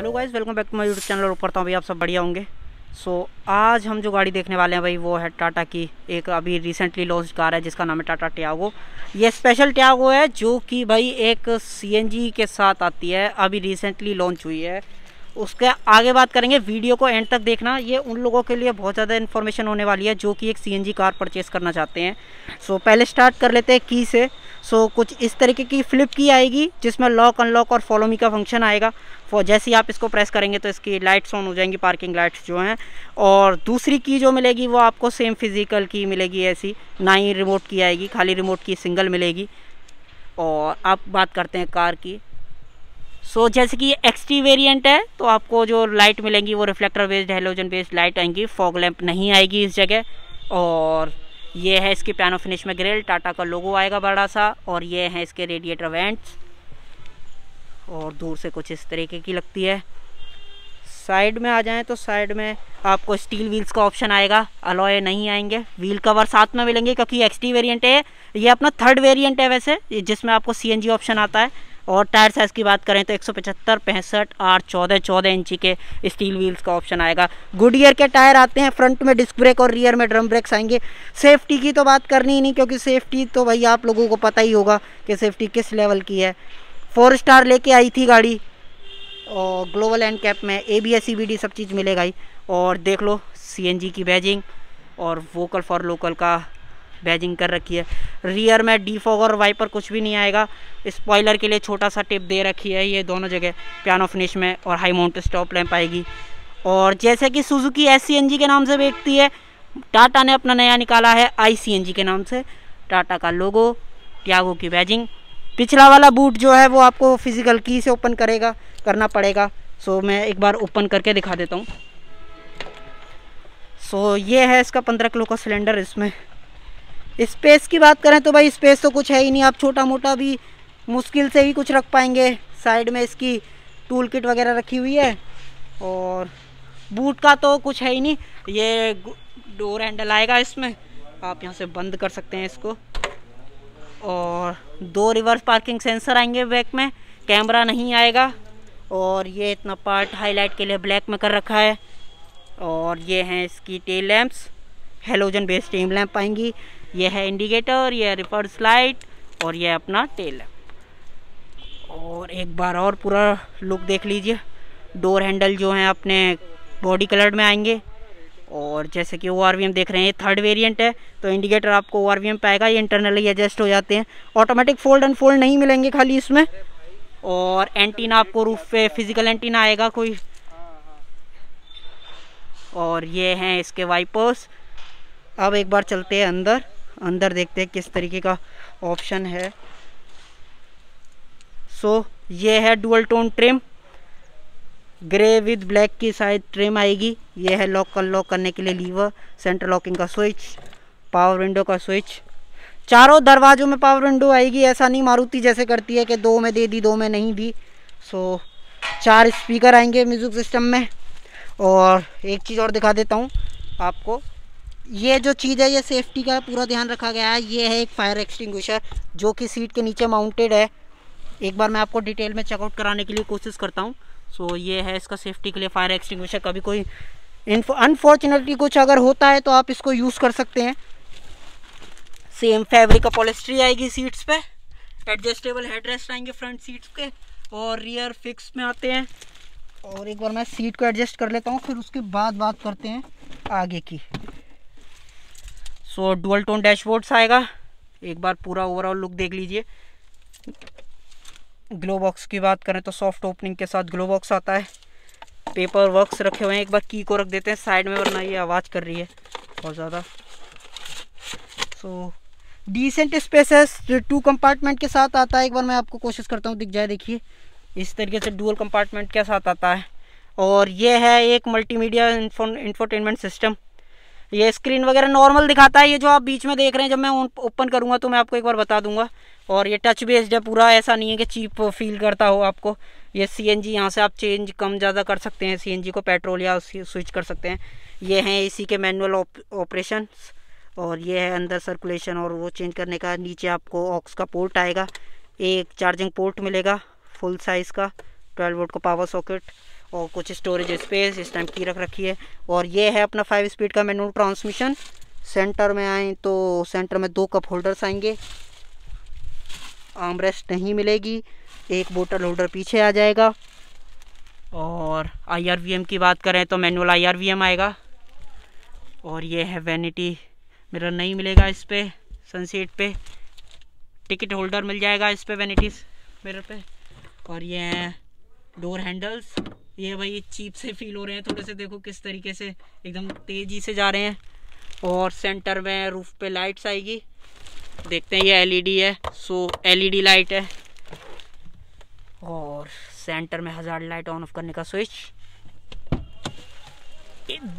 hello guys welcome back to my YouTube channel और करता हूँ भाई आप सब बढ़िया होंगे सो so, आज हम जो गाड़ी देखने वाले हैं भाई वो है टाटा की एक अभी रिसेंटली लॉन्च कार है जिसका नाम है टाटा टियागो ये स्पेशल टियागो है जो कि भाई एक सीएनजी के साथ आती है अभी रिसेंटली लॉन्च हुई है उसके आगे बात करेंगे वीडियो को एंड तक देखना ये उन लोगों के लिए बहुत ज़्यादा इन्फॉर्मेशन होने वाली है जो कि एक सी कार परचेस करना चाहते हैं सो so, पहले स्टार्ट कर लेते हैं की से सो so, कुछ इस तरीके की फ्लिप की आएगी जिसमें लॉक अनलॉक और फॉलो मी का फंक्शन आएगा फॉर जैसे ही आप इसको प्रेस करेंगे तो इसकी लाइट्स ऑन हो जाएंगी पार्किंग लाइट्स जो हैं और दूसरी की जो मिलेगी वो आपको सेम फिज़िकल की मिलेगी ऐसी ना ही रिमोट की आएगी खाली रिमोट की सिंगल मिलेगी और आप बात करते हैं कार की सो so, जैसे कि ये एक्सटी वेरियंट है तो आपको जो लाइट मिलेंगी वो reflector based halogen based light आएंगी फॉग लैंप नहीं आएगी इस जगह और ये है इसकी पैनो फिनिश में ग्रिल टाटा का लोगो आएगा बड़ा सा और ये है इसके रेडिएटर वेंट्स और दूर से कुछ इस तरीके की लगती है साइड में आ जाएं तो साइड में आपको स्टील व्हील्स का ऑप्शन आएगा अलॉय नहीं आएंगे व्हील कवर साथ में मिलेंगे क्योंकि एक्सटी वेरिएंट है ये अपना थर्ड वेरिएंट है वैसे जिसमें आपको सीएनजी ऑप्शन आता है और टायर साइज़ की बात करें तो एक सौ पचहत्तर पैंसठ आठ चौदह चौदह इंची के स्टील व्हील्स का ऑप्शन आएगा गुड ईयर के टायर आते हैं फ्रंट में डिस्क ब्रेक और रियर में ड्रम ब्रेक्स आएंगे सेफ्टी की तो बात करनी ही नहीं क्योंकि सेफ्टी तो भाई आप लोगों को पता ही होगा कि सेफ्टी किस लेवल की है फोर स्टार लेके आई थी गाड़ी और ग्लोबल एंड कैप में A B S C B D सब चीज़ मिलेगा ही और देख लो सी एन जी की बैजिंग और वोकल फॉर लोकल का बैजिंग कर रखी है रियर में डी और वाइपर कुछ भी नहीं आएगा स्पॉइलर के लिए छोटा सा टिप दे रखी है ये दोनों जगह पियानो फिनिश में और हाई माउंट स्टॉप लैंप आएगी और जैसे कि सुजुकी एस के नाम से बेचती है टाटा ने अपना नया निकाला है आई के नाम से टाटा का लोगो टियागो की बैजिंग पिछला वाला बूट जो है वो आपको फिज़िकल की से ओपन करेगा करना पड़ेगा सो मैं एक बार ओपन करके दिखा देता हूँ सो ये है इसका पंद्रह किलो का सिलेंडर इसमें स्पेस की बात करें तो भाई स्पेस तो कुछ है ही नहीं आप छोटा मोटा भी मुश्किल से ही कुछ रख पाएंगे साइड में इसकी टूल किट वगैरह रखी हुई है और बूट का तो कुछ है ही नहीं ये डोर हैंडल आएगा इसमें आप यहाँ से बंद कर सकते हैं इसको और दो रिवर्स पार्किंग सेंसर आएंगे बैक में कैमरा नहीं आएगा और ये इतना पार्ट हाईलाइट के लिए ब्लैक में कर रखा है और ये हैं इसकी tail lamps halogen based tail lamp आएंगी यह है इंडिकेटर यह रिवर्स लाइट और यह अपना टेल और एक बार और पूरा लुक देख लीजिए डोर हैंडल जो हैं अपने बॉडी कलर में आएंगे और जैसे कि ओ आर वी एम देख रहे हैं ये थर्ड वेरिएंट है तो इंडिकेटर आपको ओ आर वी एम पे आएगा ये इंटरनली एडजस्ट हो जाते हैं ऑटोमेटिक फोल्ड एंड फोल्ड नहीं मिलेंगे खाली इसमें और एंटीना आपको रूफ पे फिजिकल एंटीना आएगा कोई और ये हैं इसके वाइपर्स अब एक बार चलते हैं अंदर अंदर देखते हैं किस तरीके का ऑप्शन है सो so, ये है dual tone trim grey with black की शायद ट्रिम आएगी ये है लॉक अनलॉक करने के लिए लीवर सेंटर लॉकिंग का स्विच पावर विंडो का स्विच चारों दरवाज़ों में पावर विंडो आएगी ऐसा नहीं मारुति जैसे करती है कि दो में दे दी दो में नहीं दी सो so, चार स्पीकर आएंगे म्यूज़िक सिस्टम में और एक चीज़ और दिखा देता हूँ आपको ये जो चीज़ है ये सेफ्टी का पूरा ध्यान रखा गया है ये है एक फायर एक्सटिंग्विशर जो कि सीट के नीचे माउंटेड है एक बार मैं आपको डिटेल में चेकआउट कराने के लिए कोशिश करता हूँ सो so, ये है इसका सेफ्टी के लिए फायर एक्सटिंग्विशर कभी कोई अनफॉर्चुनेटली कुछ अगर होता है तो आप इसको यूज़ कर सकते हैं सेम फैब्रिक का पॉलिस्ट्री आएगी सीट्स पे एडजस्टेबल हेडरेस्ट आएंगे फ्रंट सीट्स के और रियर फिक्स में आते हैं और एक बार मैं सीट को एडजस्ट कर लेता हूँ फिर उसके बाद बात करते हैं आगे की सो डुअल टोन डैशबोर्ड्स आएगा एक बार पूरा ओवरऑल लुक देख लीजिए ग्लो बॉक्स की बात करें तो सॉफ्ट ओपनिंग के साथ ग्लो बॉक्स आता है पेपर वर्क्स रखे हुए हैं एक बार की को रख देते हैं साइड में वरना ये आवाज़ कर रही है बहुत ज़्यादा so decent spaces two compartment के साथ आता है एक बार मैं आपको कोशिश करता हूँ दिख जाए देखिए इस तरीके से डुअल कंपार्टमेंट के साथ आता है और ये है एक मल्टीमीडिया मीडिया इन्फोटेनमेंट सिस्टम ये स्क्रीन वगैरह नॉर्मल दिखाता है ये जो आप बीच में देख रहे हैं जब मैं ओपन करूँगा तो मैं आपको एक बार बता दूंगा और ये टच बेस्ड है पूरा ऐसा नहीं है कि चीप फील करता हो आपको ये सी एन जी यहाँ से आप चेंज कम ज़्यादा कर सकते हैं सी एन जी को पेट्रोल या स्विच कर सकते हैं ये हैं इसी के मैनुअल ऑपरेशन और ये है अंदर सर्कुलेशन और वो चेंज करने का नीचे आपको ऑक्स का पोर्ट आएगा एक चार्जिंग पोर्ट मिलेगा फुल साइज़ का 12 वोल्ट का पावर सॉकेट और कुछ स्टोरेज स्पेस इस टाइम की रख रखी है और ये है अपना फाइव स्पीड का मैनुअल ट्रांसमिशन सेंटर में आए तो सेंटर में दो कप होल्डर्स आएंगे आमरेस्ट नहीं मिलेगी एक बोटल होल्डर पीछे आ जाएगा और आईआरवीएम की बात करें तो मैनुअल आईआरवीएम आएगा और ये है वैनिटी मेरा नहीं मिलेगा इस पर सनसेट पे टिकट होल्डर मिल जाएगा इस पर वैनिटी मेरे पे और ये हैं डोर हैंडल्स ये भाई ये चीप से फील हो रहे हैं थोड़े से देखो किस तरीके से एकदम तेज़ी से जा रहे हैं और सेंटर में रूफ पे लाइट्स आएगी देखते हैं ये एलईडी है सो एलईडी लाइट है और सेंटर में हज़ार लाइट ऑन ऑफ करने का स्विच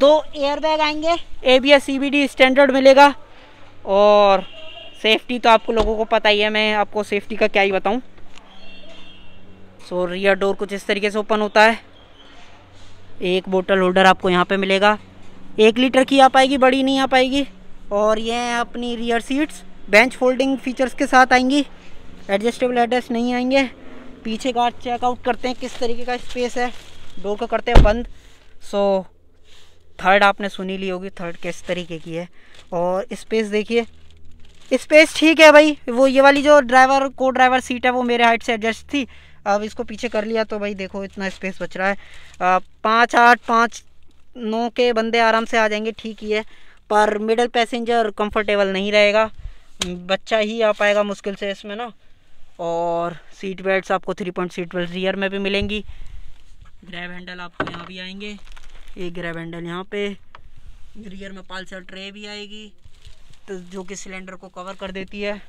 दो एयरबैग आएंगे A B S C standard मिलेगा और सेफ्टी तो आपको लोगों को पता ही है मैं आपको सेफ्टी का क्या ही बताऊं सो रियर डोर कुछ इस तरीके से ओपन होता है एक बोतल होल्डर आपको यहाँ पे मिलेगा एक लीटर की आ पाएगी बड़ी नहीं आ पाएगी और ये हैं अपनी rear seats bench folding features के साथ आएंगी एडजस्टेबल एड्रेस नहीं आएंगे पीछे का चेकआउट करते हैं किस तरीके का स्पेस है डोर को करते हैं बंद सो so, थर्ड आपने सुनी ली होगी थर्ड किस तरीके की है और स्पेस देखिए स्पेस ठीक है भाई वो ये वाली जो ड्राइवर को ड्राइवर सीट है वो मेरे हाइट से एडजस्ट थी अब इसको पीछे कर लिया तो भाई देखो इतना स्पेस बच रहा है पाँच आठ पाँच नौ के बंदे आराम से आ जाएंगे ठीक ही है पर मिडल पैसेंजर कंफर्टेबल नहीं रहेगा बच्चा ही आ पाएगा मुश्किल से इसमें ना और सीट बेल्ट आपको three point seat belt rear में भी मिलेंगी ग्रैब हैंडल आपको यहाँ भी आएंगे एक ग्रैब हैंडल यहाँ पे रियर में पालसर ट्रे भी आएगी तो जो कि सिलेंडर को कवर कर देती है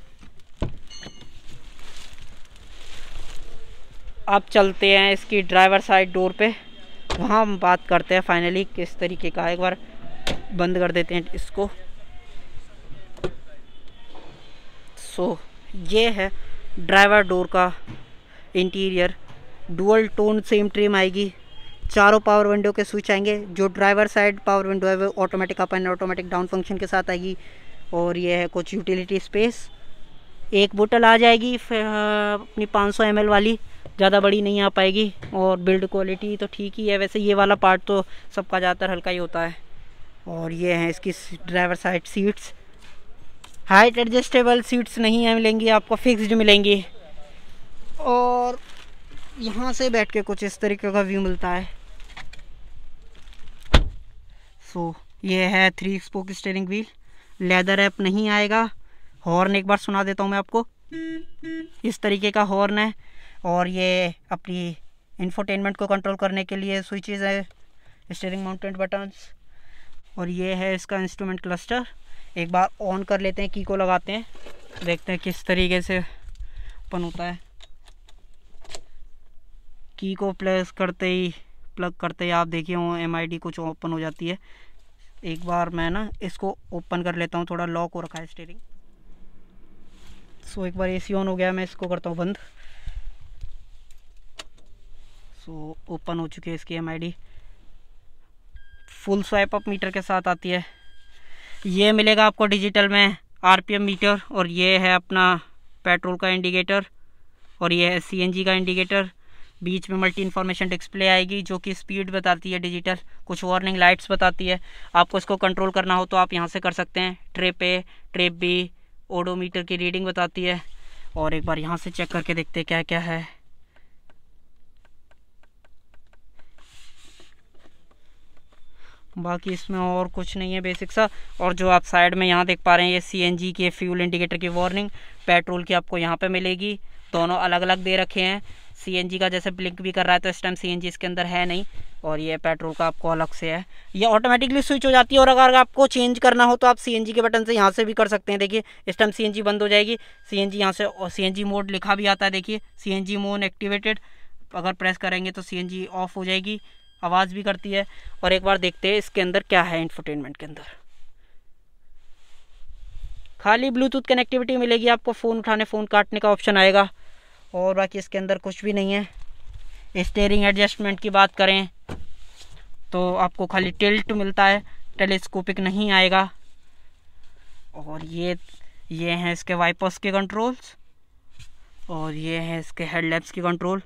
अब चलते हैं इसकी ड्राइवर साइड डोर पे वहाँ हम बात करते हैं फाइनली किस तरीके का एक बार बंद कर देते हैं इसको सो so, ये है ड्राइवर डोर का interior dual tone same trim आएगी चारों पावर विंडो के स्विच आएंगे जो ड्राइवर साइड पावर विंडो है वो automatic up and automatic down function के साथ आएगी और ये है कुछ यूटिलिटी स्पेस एक बोतल आ जाएगी अपनी 500 ml वाली ज़्यादा बड़ी नहीं आ पाएगी और बिल्ड क्वालिटी तो ठीक ही है वैसे ये वाला पार्ट तो सबका ज़्यादातर हल्का ही होता है और ये हैं इसकी driver side seats height adjustable seats नहीं है मिलेंगी आपको फिक्स्ड मिलेंगी और यहाँ से बैठ के कुछ इस तरीके का व्यू मिलता है सो so, ये है three spoke steering wheel leather wrap नहीं आएगा हॉर्न एक बार सुना देता हूँ मैं आपको इस तरीके का हॉर्न है और ये अपनी इन्फोटेनमेंट को कंट्रोल करने के लिए स्विचेज है स्टेयरिंग माउंटेड बटन्स और ये है इसका इंस्ट्रूमेंट क्लस्टर एक बार ऑन कर लेते हैं की को लगाते हैं देखते हैं किस तरीके से ओपन होता है की को प्लस करते ही प्लग करते ही आप देखिए वो एम कुछ ओपन हो जाती है एक बार मैं ना इसको ओपन कर लेता हूँ थोड़ा लॉक हो रखा है स्टेयरिंग सो एक बार ए ऑन हो गया मैं इसको करता हूँ बंद सो ओपन हो चुकी है इसकी M full swipe up meter के साथ आती है ये मिलेगा आपको डिजिटल में आरपीएम मीटर और ये है अपना पेट्रोल का इंडिकेटर और ये है सीएनजी का इंडिकेटर बीच में मल्टी इन्फॉर्मेशन डिस्प्ले आएगी जो कि स्पीड बताती है डिजिटल कुछ वार्निंग लाइट्स बताती है आपको इसको कंट्रोल करना हो तो आप यहाँ से कर सकते हैं trip A trip B odometer की रीडिंग बताती है और एक बार यहाँ से चेक करके देखते हैं क्या क्या है बाकी इसमें और कुछ नहीं है बेसिक सा और जो आप साइड में यहाँ देख पा रहे हैं ये सीएनजी के फ्यूल इंडिकेटर की वार्निंग पेट्रोल की आपको यहाँ पे मिलेगी दोनों अलग अलग दे रखे हैं सीएनजी का जैसे ब्लिंक भी कर रहा है तो इस टाइम सीएनजी इसके अंदर है नहीं और ये पेट्रोल का आपको अलग से है ये ऑटोमेटिकली स्विच हो जाती है और अगर आपको चेंज करना हो तो आप सीएनजी के बटन से यहाँ से भी कर सकते हैं देखिए इस टाइम जी बंद हो जाएगी जी यहाँ से और जी मोड लिखा भी आता है देखिए जी मोड एक्टिवेटेड अगर प्रेस करेंगे तो जी ऑफ हो जाएगी आवाज़ भी करती है और एक बार देखते हैं इसके अंदर क्या है इंफोटेनमेंट के अंदर खाली ब्लूटूथ कनेक्टिविटी मिलेगी आपको फ़ोन उठाने फ़ोन काटने का ऑप्शन आएगा और बाकी इसके अंदर कुछ भी नहीं है स्टेयरिंग एडजस्टमेंट की बात करें तो आपको खाली टिल्ट मिलता है टेलीस्कोपिक नहीं आएगा और ये ये हैं इसके वाइपर्स के कंट्रोल्स और ये हैं इसके हेडलैप्स के कंट्रोल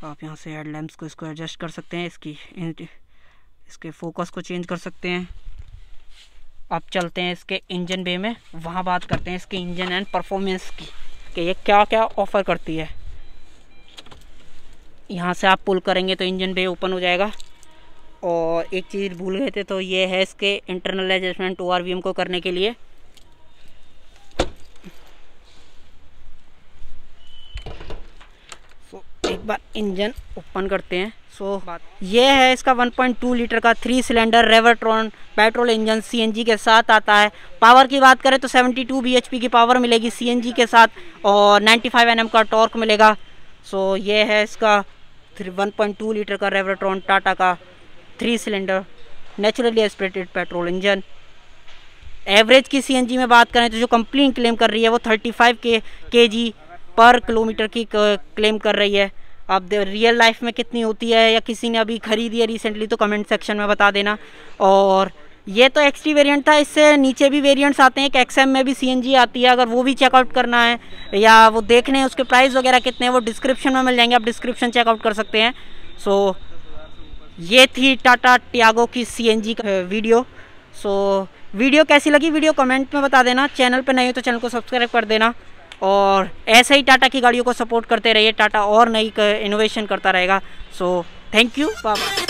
तो आप यहाँ से हेड लैम्प्स को इसको एडजस्ट कर सकते हैं इसकी इसके फोकस को चेंज कर सकते हैं अब चलते हैं इसके इंजन बे में वहाँ बात करते हैं इसके इंजन एंड परफॉर्मेंस की कि ये क्या क्या ऑफ़र करती है यहाँ से आप पुल करेंगे तो इंजन बे ओपन हो जाएगा और एक चीज़ भूल गए थे तो ये है इसके इंटरनल एडजस्टमेंट ओ को करने के लिए बार इंजन ओपन करते हैं सो तो so, ये है इसका 1.2 लीटर का three cylinder Revotron petrol engine CNG के साथ आता है पावर की बात करें तो 72 बीएचपी की पावर मिलेगी सीएनजी के साथ और 95 एनएम का टॉर्क मिलेगा सो so, ये है इसका 1.2 लीटर का रेवरट्रॉन टाटा का three cylinder naturally aspirated petrol engine average की सी में बात करें तो जो कंपनी क्लेम कर रही है वो थर्टी के के जी पर किलोमीटर की क्लेम कर रही है आप रियल लाइफ में कितनी होती है या किसी ने अभी खरीदी है रिसेंटली तो कमेंट सेक्शन में बता देना और ये तो एक्स वेरिएंट वेरियंट था इससे नीचे भी वेरियंट्स आते हैं एक एक्सएम में भी सी आती है अगर वो भी चेकआउट करना है या वो देखने हैं उसके प्राइस वगैरह कितने हैं वो डिस्क्रिप्शन में मिल जाएंगे आप डिस्क्रिप्शन चेकआउट कर सकते हैं सो so, ये थी टाटा टियागो की सी का वीडियो सो so, वीडियो कैसी लगी वीडियो कमेंट में बता देना चैनल पर नहीं हो तो चैनल को सब्सक्राइब कर देना और ऐसे ही टाटा की गाड़ियों को सपोर्ट करते रहिए टाटा और नई इनोवेशन करता रहेगा सो थैंक यू बाबा